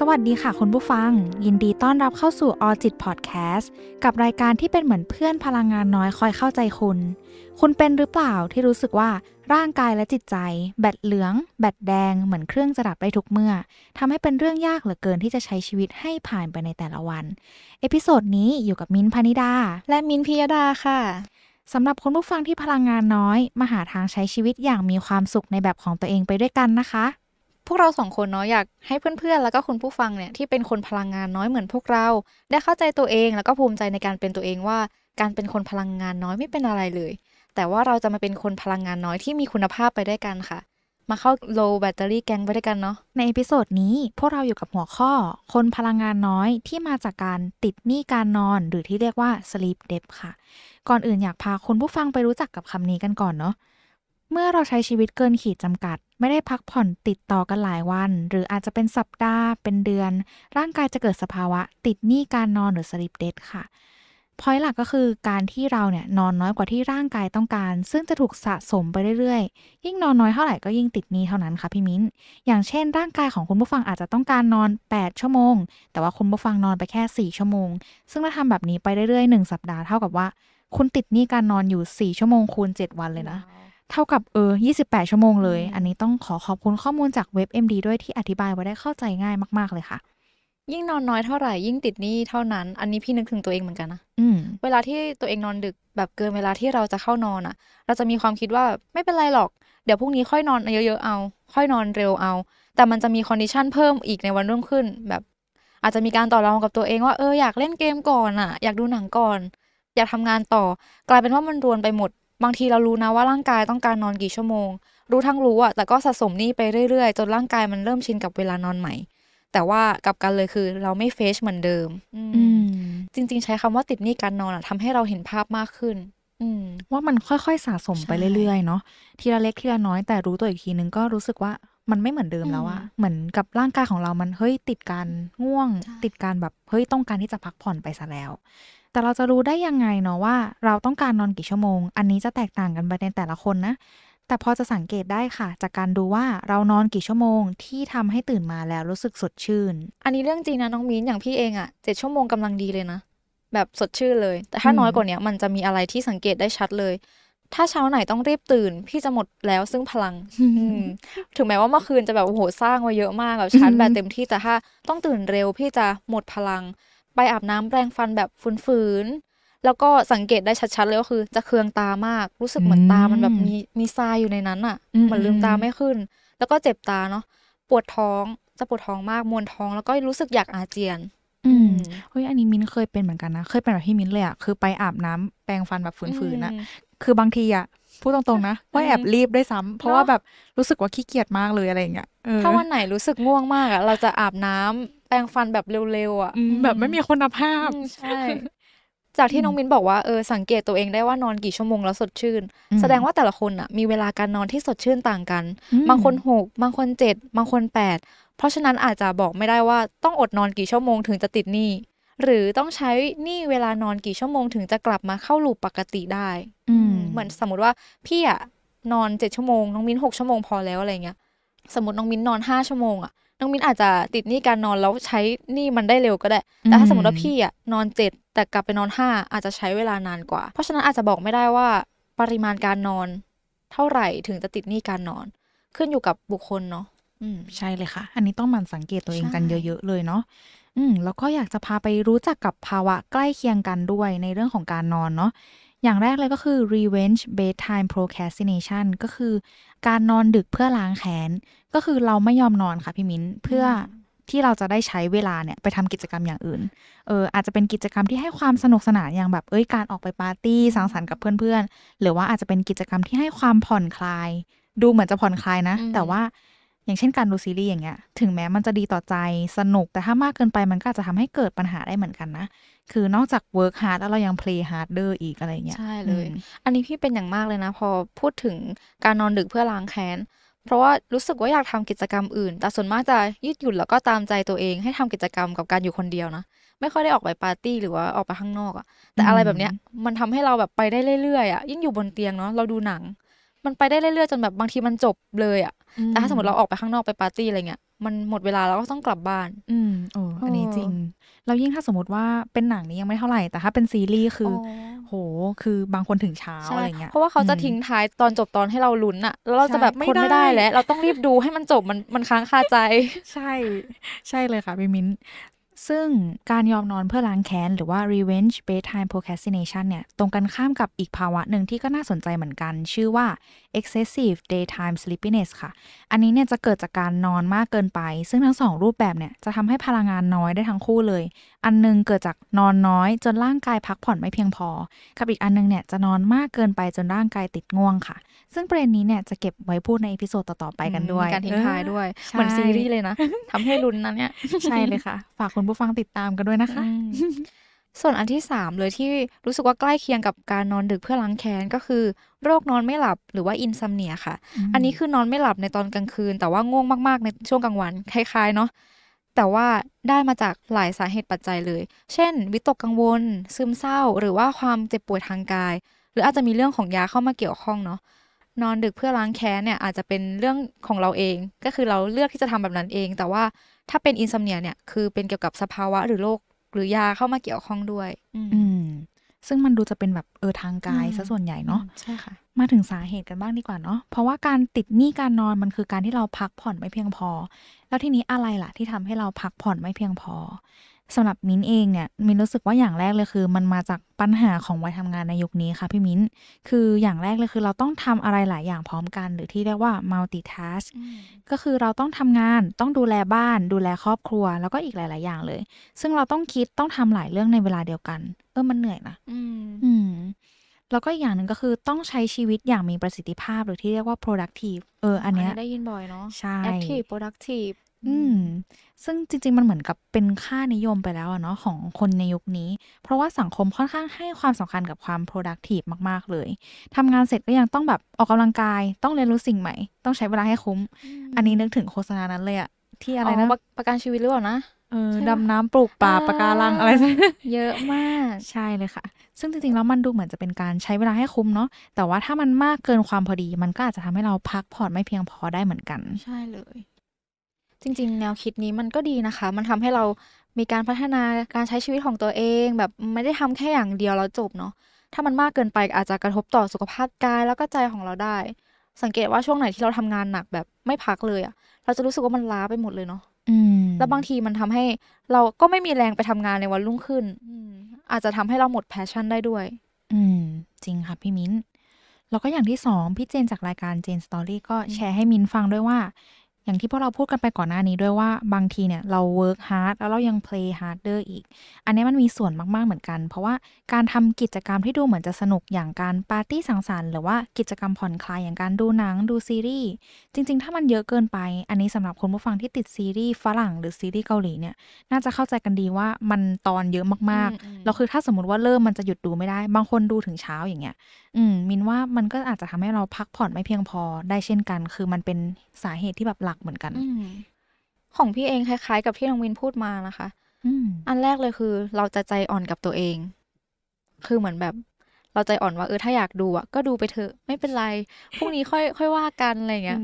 สวัสดีค่ะ คุณผู้ฟัง ยินดีต้อนรับเข้าสู่ออจิตพอดแคสต์กับรายการที่เป็นเหมือนเพื่อนพลังงานน้อยคอยเข้าใจคุณ คุณเป็นหรือเปล่าที่รู้สึกว่าร่างกายและจิตใจ แบตเหลือง แบตแดงเหมือนเครื่องจะดับได้ทุกเมื่อ ทำให้เป็นเรื่องยากเหลือเกินที่จะใช้ชีวิตให้ผ่านไปในแต่ละวัน เอพิโซดนี้อยู่กับมินพนิดาและมินพิยดาค่ะสำหรับคุณผู้ฟังที่พลังงานน้อย มาหาทางใช้ชีวิตอย่างมีความสุขในแบบของตัวเองไปด้วยกันนะคะพวกเราสองคนเนาะอยากให้เพื่อนๆ แล้วก็คุณผู้ฟังเนี่ยที่เป็นคนพลังงานน้อยเหมือนพวกเรา ได้เข้าใจตัวเองแล้วก็ภูมิใจในการเป็นตัวเองว่า การเป็นคนพลังงานน้อยไม่เป็นอะไรเลย แต่ว่าเราจะมาเป็นคนพลังงานน้อยที่มีคุณภาพไปได้วยกันค่ะ มาเข้า low battery gang ไปด้วยกันเนาะในเอพิโซดนี้ พวกเราอยู่กับหัวข้อ คนพลังงานน้อยที่มาจากการติดหนี้การนอนหรือที่เรียกว่า sleep debt ค่ะก่อนอื่นอยากพาคุณผู้ฟังไปรู้จักกับคำนี้กันก่อนเนาะเมื่อเราใช้ชีวิตเกินขีดจำกัด ไม่ได้พักผ่อนติดต่อกันหลายวัน หรืออาจจะเป็นสัปดาห์เป็นเดือน ร่างกายจะเกิดสภาวะ ติดหนี้การนอนหรือสลิปเดทค่ะพอยหลักก็คือการที่เราเนี่ยนอนน้อยกว่าที่ร่างกายต้องการ ซึ่งจะถูกสะสมไปเรื่อยๆยิ่งนอนน้อยเท่าไหร่ก็ยิ่งติดนี้เท่านั้นค่ะพี่มิ้นอย่างเช่นร่างกายของคุณผู้ฟังอาจจะต้องการนอน 8 ชั่วโมง แต่ว่าคุณผู้ฟังนอนไปแค่ 4 ชั่วโมงซึ่งถ้าทำแบบนี้ไปเรื่อยๆ1 สัปดาห์เท่ากับว่า คุณติดนี้การนอนอยู่ 4 ชั่วโมงคูณ7วันเลยนะ wow. เท่ากับเออ28 ชั่วโมงเลย อันนี้ต้องขอขอบคุณข้อมูลจากเว็บ MD ด้วยที่อธิบายไว้ได้เข้าใจง่ายมาก ๆ เลยค่ะ ยิ่งนอนน้อยเท่าไหร่ ยิ่งติดหนี้เท่านั้น อันนี้พี่นึกถึงตัวเองเหมือนกันนะอืเวลาที่ตัวเองนอนดึกแบบเกินเวลาที่เราจะเข้านอนอะ่ะ เราจะมีความคิดว่าไม่เป็นไรหรอก เดี๋ยวพรุ่งนี้ค่อยนอนเยอะๆเอา ค่อยนอนเร็วเอา แต่มันจะมีคอนดิชันเพิ่มอีกในวันรุ่งขึ้นแบบอาจจะมีการต่อรองกับตัวเอง ว่าเอออยากเล่นเกมก่อนอะ่ะ อยากดูหนังก่อน อยากทำงานต่อ กลายเป็นว่ามันรวนไปหมดบางทีเรารู้นะว่าร่างกายต้องการนอนกี่ชั่วโมง รู้ทั้งรู้อะแต่ก็สะสมนี่ไปเรื่อยๆ จนร่างกายมันเริ่มชินกับเวลานอนใหม่ แต่ว่ากับกันเลยคือเราไม่เฟชเหมือนเดิม อืม จริง ๆ ใช้คำว่าติดนี่การนอนอะทำให้เราเห็นภาพมากขึ้นว่ามันค่อยๆ สะสมไปเรื่อยๆเนาะทีละเล็กทีละน้อยแต่รู้ตัวอีกทีนึงก็รู้สึกว่ามันไม่เหมือนเดิมแล้วอะเหมือนกับร่างกายของเรามันเฮ้ยติดการง่วง ติดการแบบเฮ้ยต้องการที่จะพักผ่อนไปซะแล้วแต่เราจะรู้ได้ยังไงเนาะว่า เราต้องการนอนกี่ชั่วโมง อันนี้จะแตกต่างกันไปในแต่ละคนนะ แต่พอจะสังเกตได้ค่ะ จากการดูว่าเรานอนกี่ชั่วโมงที่ทำให้ตื่นมาแล้วรู้สึกสดชื่น อันนี้เรื่องจริงนะน้องมิ้นอย่างพี่เองอะ่ะเจ็ดชั่วโมงกำลังดีเลยนะ แบบสดชื่นเลย แต่ถ้าน้อยกว่านี้มันจะมีอะไรที่สังเกตได้ชัดเลย ถ้าเช้าไหนต้องรีบตื่น พี่จะหมดแล้วซึ่งพลังถึงแม้ว่าเมื่อคืนจะแบบโอ้โหสร้างไว้เยอะมากแบบชาร์จแบตเต็มที่แต่ถ้า ต้องตื่นเร็ว พี่จะหมดพลังไปอาบน้ำแปรงฟันแบบฝืนๆแล้วก็สังเกตได้ชัดๆเลยก็คือ จะเคืองตามากรู้สึกเหมือนตามันแบบมีมีทรายอยู่ในนั้นอ่ะเหมือนลืมตาไม่ขึ้น แล้วก็เจ็บตาเนาะปวดท้องจะปวดท้องมากมวนท้อง แล้วก็รู้สึกอยากอาเจียนอืมเฮ้ยอันนี้มิ้นเคยเป็นเหมือนกันนะเคยเป็นแบบพี่มิ้นเลยอะคือไปอาบน้ำแปรงฟันแบบฝืนๆนะคือบางทีอะพูดตรงๆนะว่าแอบรีบด้วยซ้ำ เพราะว่าแบบรู้สึกว่าขี้เกียจมากเลยอะไรอย่างเงี้ยถ้าวันไหนรู้สึกง่วงมากอะเราจะอาบน้ำแปรงฟันแบบเร็วๆอ่ะแบบไม่มีคุณภาพใช่ จากที่น้องมินบอกว่าเออสังเกตตัวเองได้ว่านอนกี่ชั่วโมงแล้วสดชื่น แสดงว่าแต่ละคนอ่ะมีเวลาการนอนที่สดชื่นต่างกันบางคนหกบางคนเจ็ดบางคนแปดเพราะฉะนั้นอาจจะบอกไม่ได้ว่าต้องอดนอนกี่ชั่วโมงถึงจะติดหนี้ หรือต้องใช้หนี้เวลานอนกี่ชั่วโมงถึงจะกลับมาเข้าลูปปกติได้ อืเหมือนสมมติว่า พี่อ่ะนอนเจ็ดชั่วโมงน้องมินหกชั่วโมงพอแล้วอะไรเงี้ย สมมติน้องมินนอนห้าชั่วโมงอ่ะน้องมิ้นอาจจะติดหนี้การนอนแล้วใช้หนี้มันได้เร็วก็ได้ แต่ถ้าสมมติว่าพี่อ่ะนอนเจ็ดแต่กลับไปนอนห้าอาจจะใช้เวลานานกว่า เพราะฉะนั้นอาจจะบอกไม่ได้ว่าปริมาณการนอนเท่าไหร่ถึงจะติดหนี้การนอน ขึ้นอยู่กับบุคคลเนาะใช่เลยค่ะ อันนี้ต้องหมั่นสังเกตตัวเองกันเยอะ ๆ เลยเนาะ อืม แล้วก็อยากจะพาไปรู้จักกับภาวะใกล้เคียงกันด้วยในเรื่องของการนอนเนาะอย่างแรกเลยก็คือ revenge bedtime procrastination ก็คือ การนอนดึกเพื่อล้างแค้นก็คือเราไม่ยอมนอนค่ะพี่มิ้นเพื่อที่เราจะได้ใช้เวลาเนี่ย ไปทำกิจกรรมอย่างอื่น เออ อาจจะเป็นกิจกรรมที่ให้ความสนุกสนานอย่างแบบ เอ้ยการออกไปปาร์ตี้สังสรรค์กับเพื่อนๆ หรือว่าอาจจะเป็นกิจกรรมที่ให้ความผ่อนคลาย ดูเหมือนจะผ่อนคลายนะ แต่ว่าอย่างเช่นการดูซีรีส์อย่างเงี้ย ถึงแม้มันจะดีต่อใจสนุก แต่ถ้ามากเกินไปมันก็อาจจะทำให้เกิดปัญหาได้เหมือนกันนะ คือนอกจาก work hard แล้วเรายัง play harder อีกอะไรเงี้ยใช่เลย อันนี้พี่เป็นอย่างมากเลยนะ พอพูดถึงการนอนดึกเพื่อล้างแค้นเพราะว่ารู้สึกว่าอยากทำกิจกรรมอื่น แต่ส่วนมากจะยืดหยุ่นแล้วก็ตามใจตัวเองให้ทำกิจกรรมกับการอยู่คนเดียวนะไม่ค่อยได้ออกไปปาร์ตี้หรือว่าออกไปข้างนอกอ่ะ แต่อะไรแบบเนี้ยมันทำให้เราแบบไปได้เรื่อยๆอ่ะยิ่งอยู่บนเตียงเนาะเราดูหนัง มันไปได้เรื่อยๆจนแบบบางทีมันจบเลยอ่ะแต่ถ้าสมมติเราออกไปข้างนอกไปปาร์ตี้อะไรเงี้ยมันหมดเวลาเราก็ต้องกลับบ้าน อืมโอ้อันนี้จริงแล้วยิ่งถ้าสมมติว่าเป็นหนังนี้ยังไม่เท่าไหร่แต่ถ้า เป็นซีรีส์คือ โห คือบางคนถึงเช้าอะไรเงี้ยเพราะว่าเขาจะทิ้งท้ายตอนจบตอนให้เราลุ้นอะแล้วเราจะแบบทนไม่ได้แล้วเราต้องรีบดูให้มันจบมันมันค้างคาใจ ใช่ ใช่เลยค่ะพี่มิ้นซึ่งการยอมนอนเพื่อล้างแค้นหรือว่า revenge bedtime procrastination เนี่ยตรงกันข้ามกับอีกภาวะหนึ่งที่ก็น่าสนใจเหมือนกัน ชื่อว่า excessive daytime sleepiness ค่ะ อันนี้เนี่ยจะเกิดจากการนอนมากเกินไป ซึ่งทั้งสองรูปแบบเนี่ยจะทำให้พลังงานน้อยได้ทั้งคู่เลย อันนึงเกิดจากนอนน้อยจนร่างกายพักผ่อนไม่เพียงพอ กับอีกอันนึงเนี่ยจะนอนมากเกินไปจนร่างกายติดง่วงค่ะ ซึ่งประเด็นนี้เนี่ยจะเก็บไว้พูดในอีพิโซดต่อๆไปกันด้วย การทิ้งท้ายด้วย เหมือนซีรีส์เลยนะทำให้ลุ้นนะเนี่ย ใช่เลยค่ะ ฝากคุณผู้ฟังติดตามกันด้วยนะคะส่วนอันที่ 3 เลยที่รู้สึกว่าใกล้เคียงกับการนอนดึกเพื่อล้างแค้นก็คือ โรคนอนไม่หลับหรือว่าอินซัมเนียค่ะ อันนี้คือนอนไม่หลับในตอนกลางคืน แต่ว่าง่วงมากๆ ในช่วงกลางวัน คล้ายๆ เนาะแต่ว่าได้มาจากหลายสาเหตุปัจจัยเลย เช่น วิตกกังวล ซึมเศร้า หรือว่าความเจ็บป่วยทางกาย หรืออาจจะมีเรื่องของยาเข้ามาเกี่ยวข้องเนาะนอนดึกเพื่อล้างแค้นเนี่ยอาจจะเป็นเรื่องของเราเอง ก็คือเราเลือกที่จะทำแบบนั้นเอง แต่ว่าถ้าเป็นอินซัมเนียเนี่ยคือเป็นเกี่ยวกับสภาวะหรือโรคหรือ ยาเข้ามาเกี่ยวข้องด้วย อืม ซึ่งมันดูจะเป็นแบบเออทางกายซะส่วนใหญ่เนาะ ใช่ค่ะ มาถึงสาเหตุกันบ้างดีกว่าเนาะ เพราะว่าการติดหนี้การนอนมันคือการที่เราพักผ่อนไม่เพียงพอ แล้วทีนี้อะไรล่ะที่ทำให้เราพักผ่อนไม่เพียงพอสำหรับมิ้นเองเนี่ยมิ้นรู้สึกว่าอย่างแรกเลยคือ มันมาจากปัญหาของวัยทำงานในยุคนี้ค่ะพี่มิ้น คืออย่างแรกเลยคือ เราต้องทำอะไรหลายอย่างพร้อมกัน หรือที่เรียกว่า multitask ก็คือเราต้องทำงานต้องดูแลบ้าน ดูแลครอบครัว แล้วก็อีกหลาย ๆ อย่างเลย ซึ่งเราต้องคิดต้องทำหลายเรื่องในเวลาเดียวกัน เออมันเหนื่อยนะอืมแล้วก็อย่างหนึ่งก็คือต้องใช้ชีวิตอย่างมีประสิทธิภาพ หรือที่เรียกว่า productive เอออันเนี้ยได้ยินบ่อยเนาะใช่ active productive อืม ซึ่งจริงๆมันเหมือนกับเป็นค่านิยมไปแล้วอะเนาะของคนในยุคนี้ เพราะว่าสังคมค่อนข้างให้ความสำคัญกับความ productive มากๆเลยทำงานเสร็จก็ยังต้องแบบออกกำลังกายต้องเรียนรู้สิ่งใหม่ต้องใช้เวลาให้คุ้มออันนี้นึกถึงโฆษณา นั้นเลยอะที่อะไรนะประประกันชีวิตหรือเปล่านะ เออดำน้ำปลูกป่าป่าะกาลังอะไรเยอะมากใช่เลยค่ะ ซึ่งจริงๆแล้วมันดูเหมือนจะเป็นการใช้เวลาให้คุ้มเนาะแต่ว่าถ้ามันมากเกินความพอดี มันก็อาจจะทำให้เราพักผ่อนไม่เพียงพอได้เหมือนกัน ใช่เลยจริง ๆ แนวคิดนี้มันก็ดีนะคะ มันทำให้เรามีการพัฒนาการใช้ชีวิตของตัวเอง แบบไม่ได้ทำแค่อย่างเดียวแล้วจบเนาะ ถ้ามันมากเกินไปอาจจะกระทบต่อสุขภาพกาย แล้วก็ใจของเราได้ สังเกตว่าช่วงไหนที่เราทำงานหนักแบบไม่พักเลยอะเราจะรู้สึกว่ามันล้าไปหมดเลยเนาะ อืม แล้วบางทีมันทำให้เราก็ไม่มีแรงไปทำงานในวันรุ่งขึ้น อืม อาจจะทำให้เราหมดแพชชั่นได้ด้วย อืม จริงค่ะพี่มิ้นแล้วก็อย่างที่สองพี่เจนจากรายการเจนสตอรี่ก็แชร์ให้มิ้นฟังด้วยว่าอย่างที่พวกเราพูดกันไปก่อนหน้านี้ด้วยว่าบางทีเนี่ยเรา work hard แล้วเรายัง play harder อีก อันนี้มันมีส่วนมาก ๆ เหมือนกัน เพราะว่าการทำกิจกรรมที่ดูเหมือนจะสนุกอย่างการปาร์ตี้สังสรรค์หรือว่ากิจกรรมผ่อนคลายอย่างการดูหนังดูซีรีส์จริง ๆ ถ้ามันเยอะเกินไป อันนี้สำหรับคนผู้ฟังที่ติดซีรีส์ฝรั่งหรือซีรีส์เกาหลีเนี่ยน่าจะเข้าใจกันดีว่ามันตอนเยอะมากๆแล้วคือถ้าสมมติว่าเริ่มมันจะหยุดดูไม่ได้ บางคนดูถึงเช้าอย่างเงี้ย อืมมินว่ามันก็อาจจะทำให้เราพักผ่อนไม่เพียงพอได้เช่นกัน คือมันเป็นสาเหตุที่แบบหลักกเหมือนกันของพี่เองคล้ายๆกับที่น้องวินพูดมานะคะอันแรกเลยคือ เราจะใจอ่อนกับตัวเอง คือเหมือนแบบ เราใจอ่อนว่าเออถ้าอยากดูอ่ะ ก็ดูไปเถอะไม่เป็นไรพรุ่งนี้ค่อยค่อยว่ากันอะไรเงี้ย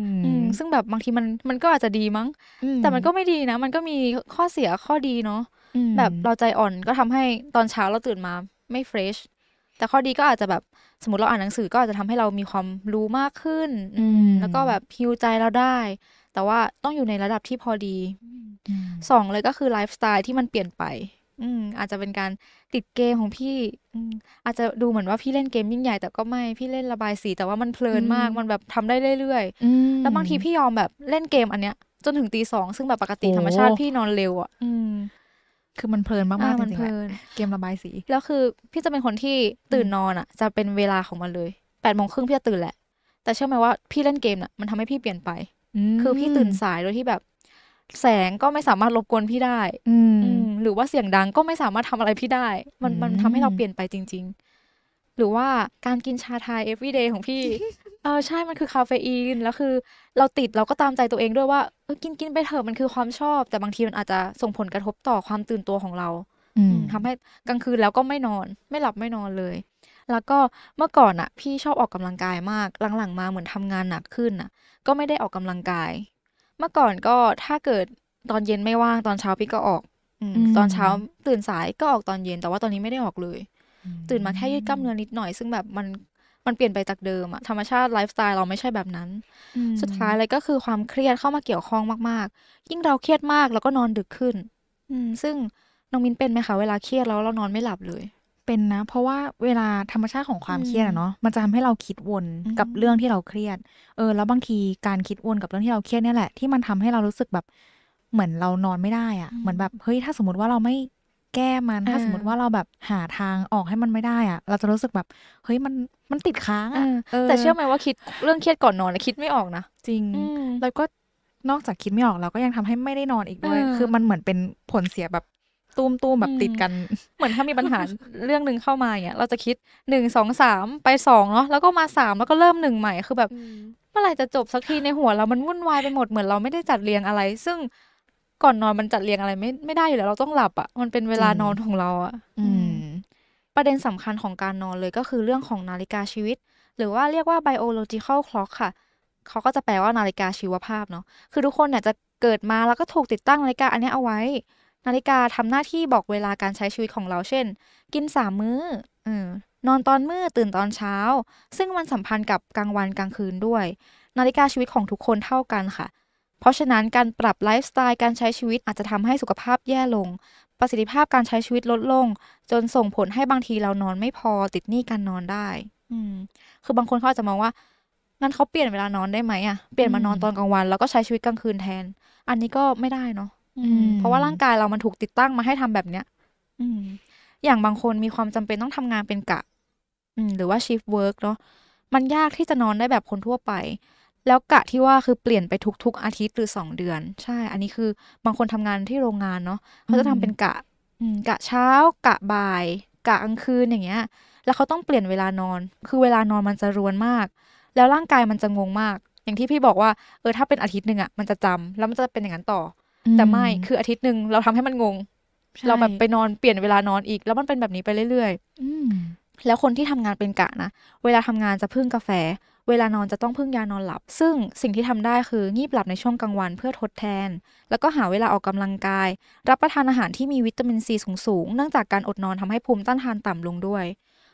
ซึ่งแบบบางทีมันมันก็อาจจะดีมั้ง แต่มันก็ไม่ดีนะมันก็มีข้อเสียข้อดีเนาะ แบบเราใจอ่อนก็ทำให้ตอนเช้าเราตื่นมา ไม่เฟรช แต่ข้อดีก็อาจจะแบบสมมติเราอ่านหนังสือก็อาจจะทำให้เรามีความรู้มากขึ้นอืแล้วก็แบบฮิวใจเราได้แต่ว่าต้องอยู่ในระดับที่พอดี สองเลยก็คือไลฟ์สไตล์ที่มันเปลี่ยนไปอืมอาจจะเป็นการติดเกมของพี่อืมอาจจะดูเหมือนว่าพี่เล่นเกมยิ่งใหญ่แต่ก็ไม่ พี่เล่นระบายสี แต่ว่ามันเพลินมาก มันแบบทำได้เรื่อยๆ แล้วบางทีพี่ยอมแบบเล่นเกมอันเนี้ย จนถึงตีสองซึ่งแบบปกติธรรมชาติพี่นอนเร็วอ่ะอืมคือมันเพลินมากๆจริงๆเกมระบายสี แล้วคือพี่จะเป็นคนที่ตื่นนอนอ่ะจะเป็นเวลาของมันเลยแปดโมงครึ่งพี่จะตื่นแหละ แต่เชื่อไหมว่า พี่เล่นเกมน่ะมันทำให้พี่เปลี่ยนไปคือพี่ตื่นสายโดยที่แบบ แสงก็ไม่สามารถรบกวนพี่ได้หรือว่าเสียงดังก็ไม่สามารถทำอะไรพี่ได้ มันมันทำให้เราเปลี่ยนไปจริง ๆ หรือว่าการกินชาไทย everyday ของพี่ เออใช่มันคือคาเฟอีน แล้วคือเราติดเราก็ตามใจตัวเองด้วยว่าเออกินกินไปเถอะมันคือความชอบ แต่บางทีมันอาจจะส่งผลกระทบต่อความตื่นตัวของเราทำให้กลางคืนแล้วก็ไม่นอน ไม่หลับไม่นอนเลยแล้วก็เมื่อก่อนอะพี่ชอบออกกำลังกายมากหลังๆ มาเหมือนทำงานหนักขึ้นอะก็ไม่ได้ออกกำลังกาย เมื่อก่อนก็ถ้าเกิดตอนเย็นไม่ว่าง ตอนเช้าพี่ก็ออกอตอนเช้าตื่นสายก็ออกตอนเย็นแต่ว่าตอนนี้ไม่ได้ออกเลย ตื่นมาแค่ยืดกล้ามเนื้อนิดหน่อย ซึ่งแบบมันมันเปลี่ยนไปจากเดิมอะธรรมชาติไลฟ์สไตล์เราไม่ใช่แบบนั้นสุดท้ายเลยก็คือความเครียดเข้ามาเกี่ยวข้องมากๆ ยิ่งเราเครียดมากแล้วก็นอนดึกขึ้น อืซึ่งน้องมินเป็นไหมคะเวลาเครียดแล้วเรานอนไม่หลับเลยเป็นนะ เพราะว่าเวลาธรรมชาติของความเครียดอะเนาะมันจะทำให้เราคิดวนกับเรื่องที่เราเครียดเออแล้วบางที การคิดวน กับเรื่องที่เราเครียดเนี่ยแหละที่มันทำให้เรารู้สึกแบบ เหมือนเรานอนไม่ได้อะเหมือนแบบเฮ้ย ถ้าสมมติว่าเราไม่แก้มันถ้าสมมติว่าเราแบบหาทางออกให้มันไม่ได้อะเราจะรู้สึกแบบเฮ้ยมันมันติดค้างอ่ะแต่เชื่อไหมว่าคิดเรื่องเครียดก่อนนอนคิดไม่ออกนะจริงแล้วก็นอกจากคิดไม่ออกเราก็ยังทำให้ไม่ได้นอนอีกด้วยคือมันเหมือนเป็นผลเสียแบบตุ้มตุ้มแบบติดกัน เหมือนถ้ามีปัญหาเรื่องหนึ่งเข้ามาเนี่ยเราจะคิดหนึ่งสองสามไปสองเนาะแล้วก็มาสามแล้วก็เริ่มหนึ่งใหม่ คือแบบ เมื่อไหร่จะจบสักทีในหัวเรามันวุ่นวายไปหมดเหมือนเราไม่ได้จัดเรียงอะไร ซึ่งก่อนนอนมันจัดเรียงอะไรไม่ไม่ได้อยู่แล้วเราต้องหลับอะ่ะ มันเป็นเวลานอนของเราอะ่ะประเด็นสำคัญของการนอนเลยก็คือเรื่องของนาฬิกาชีวิต หรือว่าเรียกว่า biological clock ค่ะเขาก็จะแปลว่านาฬิกาชีวภาพเนาะคือทุกคนเนี่ยจะเกิดมาแล้วก็ถูกติดตั้งนาฬิกาอันนี้เอาไว้นาฬิกาทำหน้าที่บอกเวลาการใช้ชีวิตของเราเช่น กินสามมื้ออนอนตอนมืดตื่นตอนเช้า ซึ่งมันสัมพันธ์กับกลางวันกลางคืนด้วย นาฬิกาชีวิตของทุกคนเท่ากันค่ะ เพราะฉะนั้นการปรับไลฟ์สไตล์การใช้ชีวิตอาจจะทำให้สุขภาพแย่ลง ประสิทธิภาพการใช้ชีวิตลดลง จนส่งผลให้บางทีเรานอนไม่พอติดหนี้การนอนได้ อืมคือบางคนเขาอาจจะมองว่างั้นเขาเปลี่ยนเวลานอนได้ไหมอะเปลี่ยนมานอนตอนกลางวันแล้วก็ใช้ชีวิตกลางคืนแทน อันนี้ก็ไม่ได้เนาะเพราะว่าร่างกายเรามันถูกติดตั้งมาให้ทำแบบเนี้ยอือย่างบางคนมีความจำเป็นต้องทำงานเป็นกะ อืมหรือว่าชิฟเวิร์กเนาะ มันยากที่จะนอนได้แบบคนทั่วไป แล้วกะที่ว่าคือเปลี่ยนไปทุกๆอาทิตย์หรือสองเดือน ใช่ อันนี้คือ บางคนทำงานที่โรงงานเนาะ เขาจะทำเป็นกะอืกะเช้ากะบ่าย กะกลางคืนอย่างเงี้ย แล้วเขาต้องเปลี่ยนเวลานอน คือเวลานอนมันจะรวนมาก แล้วร่างกายมันจะงงมาก อย่างที่พี่บอกว่า เออถ้าเป็นอาทิตย์หนึ่งอะมันจะจำ แล้วมันจะเป็นอย่างนั้นต่อแต่ไม่คืออาทิตย์หนึ่งเราทำให้มันงง เราแบบไปนอนเปลี่ยนเวลานอนอีกแล้วมันเป็นแบบนี้ไปเรื่อยๆแล้วคนที่ทำงานเป็นกะนะเวลาทำงานจะพึ่งกาแฟ เวลานอนจะต้องพึ่งยานอนหลับ ซึ่งสิ่งที่ทำได้คืองีบหลับในช่วงกลางวัน เพื่อทดแทน แล้วก็หาเวลาออกกำลังกาย รับประทานอาหารที่มีวิตามินซีสูงๆ เนื่องจากการอดนอนทำให้ภูมิต้านทานต่ำลงด้วย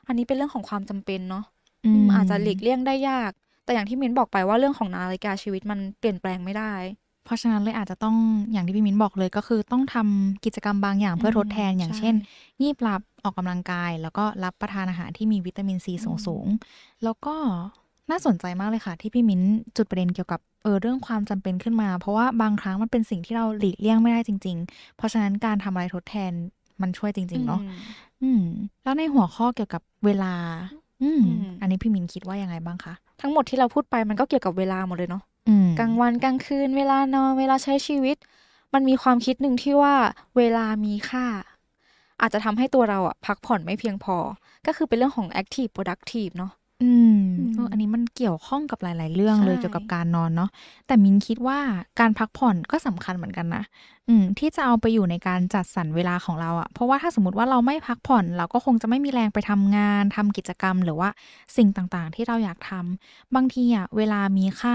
อันนี้เป็นเรื่องของความจำเป็นเนาะอาจจะหลีกเลี่ยงได้ยาก แต่อย่างที่มิ้นบอกไปว่าเรื่องของนาฬิกาชีวิตมันเปลี่ยนแปลงไม่ได้เพราะฉะนั้นเลยอาจจะต้องอย่างที่พี่มิ้นบอกเลยก็คือต้องทำกิจกรรมบางอย่างเพื่อทดแทนอย่างเช่นงีบหลับออกกำลังกายแล้วก็รับประทานอาหารที่มีวิตามินซีสูงสูง แล้วก็น่าสนใจมากเลยค่ะ ที่พี่มิ้นจุดประเด็นเกี่ยวกับเออเรื่องความจำเป็นขึ้นมาเพราะว่าบางครั้งมันเป็นสิ่งที่เราหลีกเลี่ยงไม่ได้จริงๆ เพราะฉะนั้นการทำอะไรทดแทนมันช่วยจริงๆเนาะอืมแล้วในหัวข้อเกี่ยวกับเวลา อืมอันนี้พี่มินคิดว่ายังไงบ้างคะทั้งหมดที่เราพูดไป มันก็เกี่ยวกับเวลาหมดเลยเนาะกลางวันกลางคืน เวลานอน เวลาใช้ชีวิต มันมีความคิดหนึ่งที่ว่า เวลามีค่า อาจจะทำให้ตัวเราอะพักผ่อนไม่เพียงพอ ก็คือเป็นเรื่องของ active productive เนาะอืมเอออันนี้มันเกี่ยวข้องกับหลาย ๆ เรื่องเลยเกี่ยวกับการนอนเนาะ แต่มินคิดว่าการพักผ่อนก็สำคัญเหมือนกันนะ อืม ที่จะเอาไปอยู่ในการจัดสรรเวลาของเราอะเพราะว่าถ้าสมมติว่าเราไม่พักผ่อนเราก็คงจะไม่มีแรงไปทำงาน ทำกิจกรรมหรือว่าสิ่งต่างๆที่เราอยากทำ บางทีอะเวลามีค่า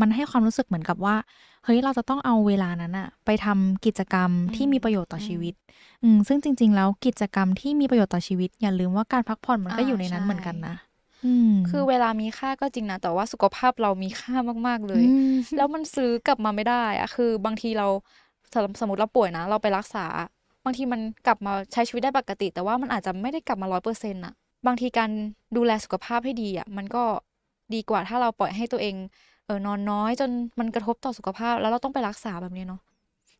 มันให้ความรู้สึกเหมือนกับว่า เฮ้ย เราจะต้องเอาเวลานั้นอะไปทำกิจกรรมที่มีประโยชน์ต่อชีวิต อืม ซึ่งจริงๆแล้วกิจกรรมที่มีประโยชน์ต่อชีวิตอย่าลืมว่าการพักผ่อนมันก็อยู่ในนั้นเหมือนกันนะคือเวลามีค่าก็จริงนะ แต่ว่าสุขภาพเรามีค่ามาก ๆ เลย แล้วมันซื้อกลับมาไม่ได้อะคือ บางทีเรา สมมติเราป่วยนะ เราไปรักษา บางทีมันกลับมาใช้ชีวิตได้ปกติ แต่ว่ามันอาจจะไม่ได้กลับมาร้อยเปอร์เซ็นต์อะบางทีการดูแลสุขภาพให้ดีอะมันก็ดีกว่าถ้าเราปล่อยให้ตัวเอง เออ นอนน้อย จนมันกระทบต่อสุขภาพแล้วเราต้องไปรักษาแบบนี้เนาะ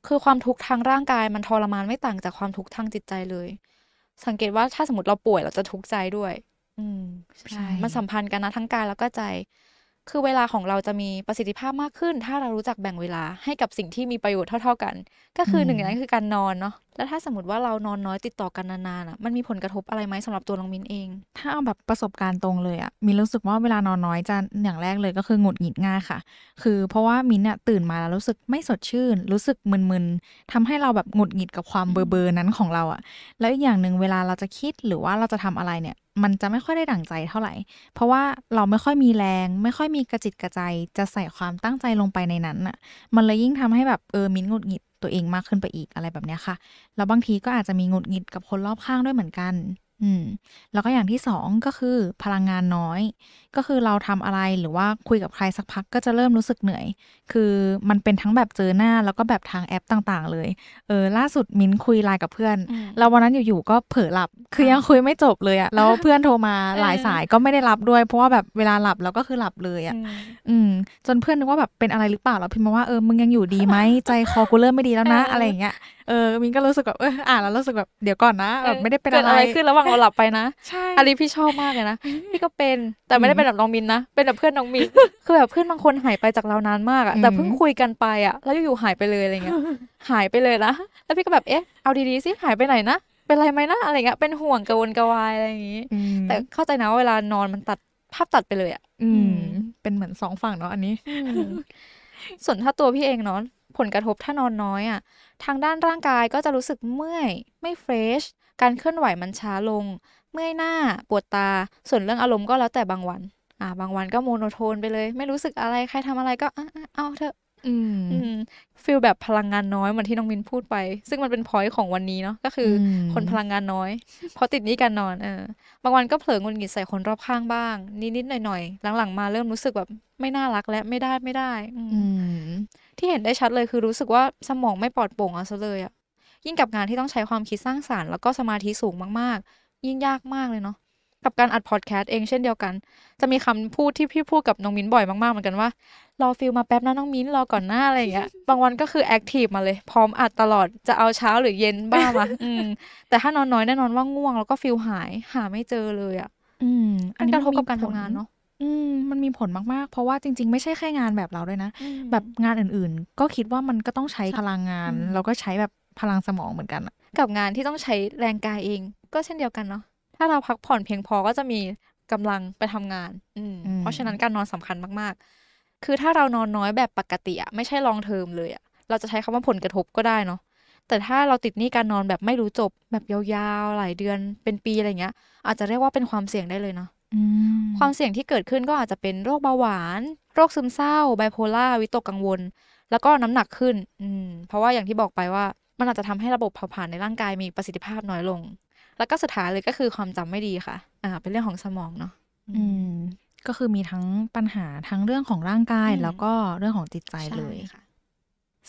คือความทุกข์ทางร่างกายมันทรมานไม่ต่างจากความทุกข์ทางจิตใจเลย สังเกตว่าถ้าสมมติเราป่วยเราจะทุกข์ใจด้วยมันสัมพันธ์กันนะ ทั้งกายแล้วก็ใจ คือเวลาของเราจะมีประสิทธิภาพมากขึ้น ถ้าเรารู้จักแบ่งเวลาให้กับสิ่งที่มีประโยชน์เท่าๆกัน ก็คือหนึ่งอย่างนั้นคือการนอนเนาะแล้วถ้าสมมติว่าเรานอนน้อยติดต่อกันนานๆอ่ะมันมีผลกระทบอะไรไหมสำหรับตัวน้องมินเอง ถ้าเอาแบบประสบการณ์ตรงเลยอ่ะมินรู้สึกว่าเวลานอนน้อยจะอย่างแรกเลย ก็คือหงุดหงิดง่ายค่ะคือ เพราะว่ามินเนี่ยตื่นมาแล้วรู้สึกไม่สดชื่น รู้สึกมึนๆทำให้เราแบบหงุดหงิดกับความเบอร์ๆอนั้นของเราอ่ะแล้วอีกอย่างหนึ่งเวลาเราจะคิดหรือว่าเราจะทำอะไรเนี่ย มันจะไม่ค่อยได้ดั่งใจเท่าไหร่ เพราะว่าเราไม่ค่อยมีแรง ไม่ค่อยมีกระจิตกระใจจะใส่ความตั้งใจลงไปในนั้นอ่ะมันเลยยิ่งทำให้แบบเออมินหงุดหงิดตัวเองมากขึ้นไปอีกอะไรแบบนี้ค่ะ แล้วบางทีก็อาจจะมีงุดงิดกับคนรอบข้างด้วยเหมือนกันแล้วก็อย่างที่สองก็คือพลังงานน้อย ก็คือเราทำอะไรหรือว่าคุยกับใครสักพักก็จะเริ่มรู้สึกเหนื่อย คือมันเป็นทั้งแบบเจอหน้า แล้วก็แบบทางแอปต่างๆ เลย เออล่าสุดมิ้นคุยไลน์กับเพื่อนเราวันนั้นอยู่ๆ ก็เผลอหลับคือยังคุยไม่จบเลยอะแล้วเพื่อนโทรมาหลายสายก็ไม่ได้รับด้วย เพราะว่าแบบเวลาหลับเราก็คือหลับเลยอะอืมจนเพื่อนนึกว่าแบบเป็นอะไรหรือเปล่าเราพิมพ์มาว่าเออมึงยังอยู่ดีไหมใจคอกูเริ่มไม่ดีแล้วนะอะไรอย่างเงี้ยเออมิ้นก็รู้สึกแบบเอออ่านแล้วรู้สึกแบบเดี๋ยวก่อนนะแบบไม่ได้เป็นอะไรเกิดอะไรขึ้น ระหว่างเราหลับไปนะใช่อันนี้พี่ชอบมากเลยนะพี่ก็เป็นแต่ไม่ได้เป็นแบบน้องมินนะเป็นแบบเพื่อนน้องมินคือแบบเพื่อนบางคนหายไปจากเรานานมากอะแต่เพิ่งคุยกันไปอะแล้วอยู่ๆหายไปเลยอะไรเงี้ยหายไปเลยนะ แล้วพี่ก็แบบเอ๊ะเอาดีๆสิหายไปไหนนะ เป็นไรไหมนะอะไรเงี้ยเป็นห่วงกังวนกังวายอะไรอย่างงี้แต่เข้าใจนะเวลานอนมันตัดภาพตัดไปเลยอ่ะ อืม เป็นเหมือนสองฝั่งเนาะอันนี้ส่วนถ้าตัวพี่เองเนาะผลกระทบถ้านอนน้อยอะ่ะ ทางด้านร่างกายก็จะรู้สึกเมื่อย ไม่เฟรชการเคลื่อนไหวมันช้าลง เมื่อยหน้าปวดตาส่วนเรื่องอารมณ์ก็แล้วแต่บางวัน อ่าบางวันก็โมโนโทนไปเลย ไม่รู้สึกอะไรใครทำอะไรก็อ้าเอาเถอะฟีลแบบพลังงานน้อยเหมือนที่น้องมินพูดไป ซึ่งมันเป็นพอยต์ของวันนี้เนาะก็คือคนพลังงานน้อยเพราะติดนี้การนอนเออบางวันก็เผลองุนหงิดใส่คนรอบข้างบ้าง นิดๆหน่อยๆหลัง ๆมาเริ่มรู้สึกแบบ ไม่น่ารักและไม่ได้ไม่ได้ ที่เห็นได้ชัดเลยคือรู้สึกว่าสมองไม่ปลอดโปร่งเอาซะเลยอะยิ่งกับงานที่ต้องใช้ความคิดสร้างสารรค์ แล้วก็สมาธิสูงมากๆ ยิ่งยากมากเลยเนาะกับการอัดพอดแคสต์เองเช่นเดียวกัน จะมีคำพูดที่พี่พูดกับน้องมิ้นบ่อยมากๆเหมือนกันว่า รอฟิลมาแป๊บนะน้องมิ้นรอก่อนหน้าอะไรอย่างเงี้ยบางวันก็คือแอคทีฟมาเลย พร้อมอัดตลอดจะเอาเช้าหรือเย็นบ้างมาแต่ถ้านอนน้อยแน่นอนว่าง่วง แล้วก็ฟิลหายหาไม่เจอเลยอ่ะอืม อันนี้กระทบกับการทำงานเนาะอืม มันมีผลมากๆเพราะว่าจริง ๆไม่ใช่แค่งานแบบเราด้วยนะ แบบงานอื่น ๆ ก็คิดว่ามันก็ต้องใช้พลังงานแล้วก็ใช้แบบพลังสมองเหมือนกันกับงานที่ต้องใช้แรงกายเองก็เช่นเดียวกันเนาะาเราพักผ่อนเพียงพอก็จะมีกำลังไปทำงาน อืเพราะฉะนั้นการนอนสำคัญมาก ๆ คือถ้าเรานอนน้อยแบบปกติอะไม่ใช่ลองเทอมเลยอะเราจะใช้คำว่าผลกระทบก็ได้เนาะ แต่ถ้าเราติดนี่การนอนแบบไม่รู้จบ แบบยาวๆหลายเดือนเป็นปีอะไรเงี้ยอาจจะเรียกว่าเป็นความเสี่ยงได้เลยเนาะความเสี่ยงที่เกิดขึ้นก็อาจจะเป็นโรคเบาหวาน โรคซึมเศร้าไบโพล่าวิตกกังวล แล้วก็น้ำหนักขึ้น อืม เพราะว่าอย่างที่บอกไปว่า มันอาจจะทำให้ระบบเผาผลาญในร่างกายมีประสิทธิภาพน้อยลงแล้วก็สุดท้ายเลยก็คือความจำไม่ดีค่ะ อ่า เป็นเรื่องของสมองเนาะ อืม ก็คือมีทั้งปัญหาทั้งเรื่องของร่างกายแล้วก็เรื่องของจิตใจเลยค่ะ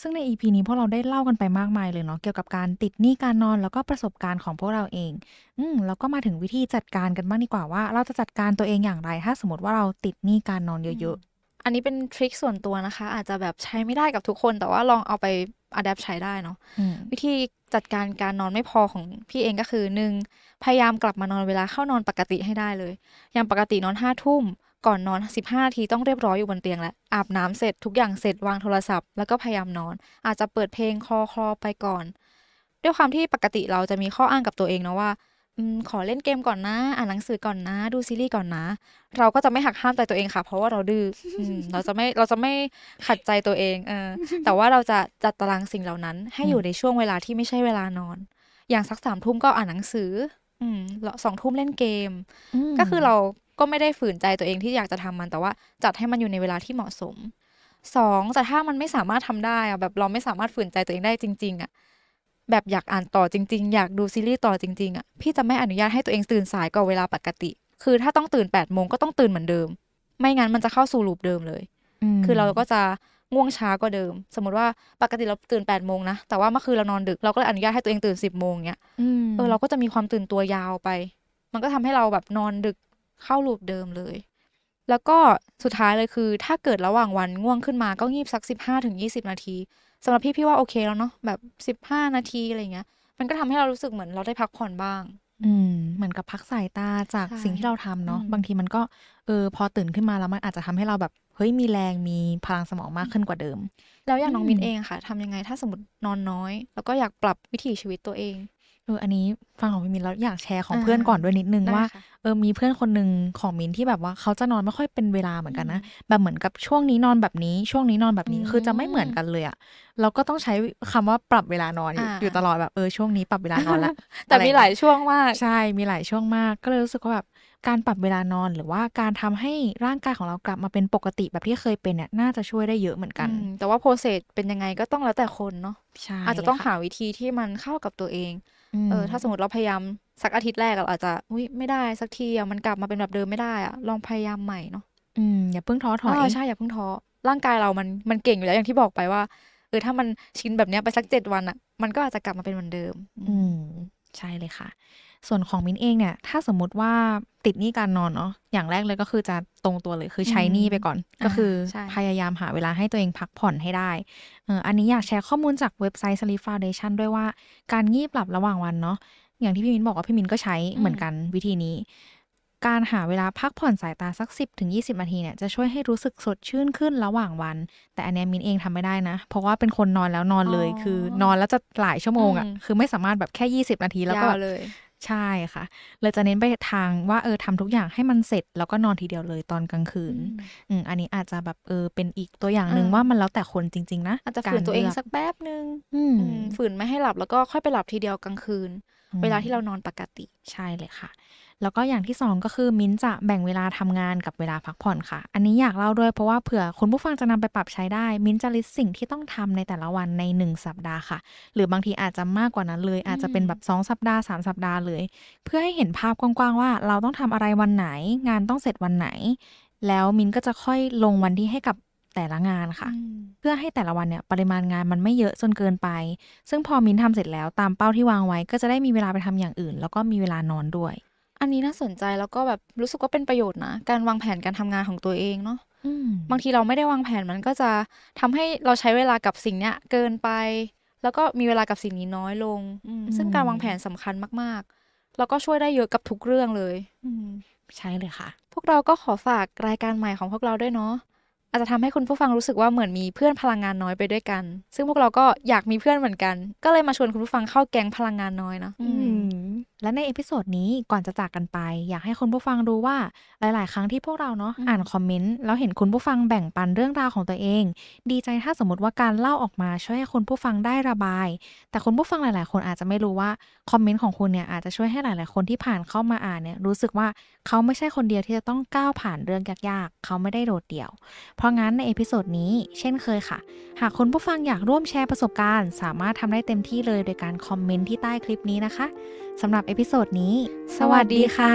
ซึ่งในอีพีนี้ พวกเราได้เล่ากันไปมากมายเลยเนาะ เกี่ยวกับการติดหนี้การนอนแล้วก็ประสบการณ์ของพวกเราเอง อืมแล้วก็มาถึงวิธีจัดการกันบ้างดีกว่าว่า เราจะจัดการตัวเองอย่างไร ถ้าสมมติว่าเราติดหนี้การนอนเยอะๆอันนี้เป็นทริคส่วนตัวนะคะ อาจจะแบบใช้ไม่ได้กับทุกคน แต่ว่าลองเอาไปอัดแอปใช้ได้เนาะวิธีจัดการการนอนไม่พอของพี่เองก็คือหนึ่งพยายามกลับมานอนเวลาเข้านอนปกติให้ได้เลย อย่างปกตินอนห้าทุ่ม ก่อนนอน 15ทีต้องเรียบร้อยอยู่บนเตียงแล้วอาบน้ำเสร็จ ทุกอย่างเสร็จวางโทรศัพท์ แล้วก็พยายามนอน อาจจะเปิดเพลงคลอคลอไปก่อน ด้วยความที่ปกติเราจะมีข้ออ้างกับตัวเองเนาะว่าอขอเล่นเกมก่อนนะอ่านหนังสือก่อนนะ ดูซีรีส์ก่อนนะ เราก็จะไม่หักห้ามใจตัวเองค่ะ เพราะว่าเราดื้อเราจะไม่เราจะไม่ขัดใจตัวเองเออแต่ว่าเราจะจัดตารางสิ่งเหล่านั้น ให้อยู่ในช่วงเวลาที่ไม่ใช่เวลานอน อย่างสักสามทุ่มก็อ่านหนังสือ อืมแล้วสองทุ่มเล่นเกมก็คือเราก็ไม่ได้ฝืนใจตัวเองที่อยากจะทำมัน แต่ว่าจัดให้มันอยู่ในเวลาที่เหมาะสมสองแต่ถ้ามันไม่สามารถทำได้อะแบบเราไม่สามารถฝืนใจตัวเองได้จริงๆอะแบบอยากอ่านต่อจริง ๆ อยากดูซีรีส์ต่อจริงๆอ่ะพี่จะไม่อนุญาตให้ตัวเองตื่นสายกว่าเวลาปกติ คือถ้าต้องตื่น8ปดโมงก็ต้องตื่นเหมือนเดิมไม่งั้นมันจะเข้าสู่ลูปเดิมเลยคือเราก็จะง่วงช้ากว่าเดิม สมมติว่าปกติเราตื่น8ปดโมงนะแต่ว่าเมื่อคืนเรานอนดึกเราก็เลยอนุญาตให้ตัวเองตื่น 10บโมงเนี้ยเออเราก็จะมีความตื่นตัวยาวไป มันก็ทำให้เราแบบนอนดึกเข้าลูปเดิมเลยแล้วก็สุดท้ายเลยคือ ถ้าเกิดระหว่างวันง่วงขึ้นมาก็งีบสัก 15-20 นาทีสำหรับพี่พี่ว่า โอเคแล้วเนาะแบบ 15 นาที อะไรเงี้ย มันก็ทำให้เรารู้สึกเหมือนเราได้พักผ่อนบ้าง อืม เหมือนกับพักสายตาจากสิ่งที่เราทำเนาะบางทีมันก็ เออ พอตื่นขึ้นมาแล้วมันอาจจะทำให้เราแบบเฮ้ยมีแรงมีพลังสมองมากขึ้นกว่าเดิม แล้วอย่างน้องมินเองค่ะทำยังไงถ้าสมมตินอนน้อย แล้วก็อยากปรับวิถีชีวิตตัวเองเออ อันนี้ฟังของพี่มินแล้วอยากแชร์ของเพื่อนก่อนด้วยนิดนึงว่า เออมีเพื่อนคนหนึ่งของมินที่แบบว่าเขาจะนอนไม่ค่อยเป็นเวลาเหมือนกันนะ แบบเหมือนกับช่วงนี้นอนแบบนี้ช่วงนี้นอนแบบนี้คือจะไม่เหมือนกันเลยอะเราก็ต้องใช้คำว่าปรับเวลานอนอยู่ตลอดแบบเออช่วงนี้ปรับเวลานอนละแต่มีหลายช่วงมากใช่มีหลายช่วงมากก็เลยรู้สึกว่าแบบการปรับเวลานอน หรือว่าการทำให้ร่างกายของเรากลับมาเป็นปกติแบบที่เคยเป็นเนี่ยน่าจะช่วยได้เยอะเหมือนกัน แต่ว่าโปรเซสเป็นยังไงก็ต้องแล้วแต่คนเนาะอาจจะต้องหาวิธีที่มันเข้ากับตัวเองเออ ถ้าสมมติเราพยายามสักอาทิตย์แรกเราอาจจะอุ้ยไม่ได้สักทีอะมันกลับมาเป็นแบบเดิมไม่ได้อะลองพยายามใหม่เนาะอืมอย่าเพิ่งท้อถอยอใช่อย่าเพิ่งท้อร่างกายเรา มันมันเก่งอยู่แล้วอย่างที่บอกไปว่าเออถ้ามันชินแบบเนี้ยไปสักเจ็ดวันอะมันก็อาจจะกลับมาเป็นเหมือนเดิม อืมใช่เลยค่ะส่วนของมินเองเนี่ย ถ้าสมมุติว่าติดหนี้การนอนเนาะอย่างแรกเลยก็คือจะตรงตัวเลยคือใช้หนี้ไปก่อน ก็คือพยายามหาเวลาให้ตัวเองพักผ่อนให้ได้อันนี้อยากแชร์ข้อมูลจากเว็บไซต์ Sleep Foundation ด้วยว่า การงีบหลับระหว่างวันเนาะอย่างที่พี่มินบอกว่าพี่มินก็ใช้เหมือนกันวิธีนี้ การหาเวลาพักผ่อนสายตาสัก 10ถึง20นาทีเนี่ยจะช่วยให้รู้สึกสดชื่นขึ้นระหว่างวัน แต่อันนี้มินเองทำไม่ได้นะเพราะว่าเป็นคนนอนแล้วนอนเลย คือนอนแล้วจะหลายชั่วโมงอ่ะคือไม่สามารถแบบแค่ 20 นาทีแล้วก็เลยใช่ค่ะเลยจะเน้นไปทางว่าเออทำทุกอย่างให้มันเสร็จ แล้วก็นอนทีเดียวเลยตอนกลางคืนอืมอันนี้อาจจะแบบเออเป็นอีกตัวอย่างหนึ่งว่ามันแล้วแต่คนจริงๆนะ อาจจะฝืนตัวเองสักแป๊บหนึ่งฝืนไม่ให้หลับแล้วก็ค่อยไปหลับทีเดียวกลางคืน เวลาที่เรานอนปกติใช่เลยค่ะแล้วก็อย่างที่ 2 ก็คือมิ้นจะแบ่งเวลาทำงานกับเวลาพักผ่อนค่ะ อันนี้อยากเล่าด้วยเพราะว่าเผื่อคุณผู้ฟังจะนำไปปรับใช้ได้ มิ้นจะลิสต์สิ่งที่ต้องทำในแต่ละวันใน1 สัปดาห์ค่ะ หรือบางทีอาจจะมากกว่านั้นเลยอาจจะเป็นแบบ 2 สัปดาห์ 3 สัปดาห์เลย เพื่อให้เห็นภาพกว้างๆว่า เราต้องทำอะไรวันไหน งานต้องเสร็จวันไหน แล้วมิ้นก็จะค่อยลงวันที่ให้กับแต่ละงานค่ะ เพื่อให้แต่ละวันเนี่ยปริมาณงานมันไม่เยอะจนเกินไป ซึ่งพอมินทำเสร็จแล้วตามเป้าที่วางไว้ ก็จะได้มีเวลาไปทำอย่างอื่น แล้วก็มีเวลานอนด้วยอันนี้น่าสนใจแล้วก็แบบรู้สึกว่าเป็นประโยชน์นะการวางแผนการทำงานของตัวเองเนาะบางทีเราไม่ได้วางแผนมันก็จะทำให้เราใช้เวลากับสิ่งเนี้ย เกินไป แล้วก็มีเวลากับสิ่งนี้น้อยลงซึ่งการวางแผนสำคัญมาก ๆ แล้วก็ช่วยได้เยอะกับทุกเรื่องเลยใช่เลยค่ะ พวกเราก็ขอฝากรายการใหม่ของพวกเราด้วยเนาะอาจจะทำให้คุณผู้ฟังรู้สึกว่าเหมือนมีเพื่อนพลังงานน้อยไปด้วยกัน ซึ่งพวกเราก็อยากมีเพื่อนเหมือนกัน ก็เลยมาชวนคุณผู้ฟังเข้าแก๊งพลังงานน้อยนะและในเอพิโซดนี้ก่อนจะจากกันไป อยากให้คุณผู้ฟังรู้ว่าหลาย ๆ ครั้งที่พวกเราเนาะอ่านคอมเมนต์แล้วเห็นคุณผู้ฟังแบ่งปันเรื่องราวของตัวเอง ดีใจถ้าสมมติว่าการเล่าออกมาช่วยให้คุณผู้ฟังได้ระบาย แต่คุณผู้ฟังหลาย ๆ คนอาจจะไม่รู้ว่าคอมเมนต์ของคุณเนี่ยอาจจะช่วยให้หลาย ๆ คนที่ผ่านเข้ามาอ่านเนี่ยรู้สึกว่าเขาไม่ใช่คนเดียวที่จะต้องก้าวผ่านเรื่องยาก ๆเขาไม่ได้โดดเดี่ยวเพราะงั้นในเอพิโซดนี้เช่นเคยค่ะหากคุณผู้ฟังอยากร่วมแชร์ประสบการณ์ สามารถทำได้เต็มที่เลยโดยการคอมเมนต์ที่ใต้คลิปนี้นะคะสำหรับเอพิโซดนี้ สวัสดีค่ะ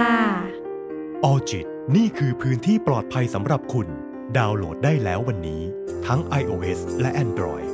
ออจิต นี่คือพื้นที่ปลอดภัยสำหรับคุณ ดาวน์โหลดได้แล้ววันนี้ ทั้ง iOS และ Android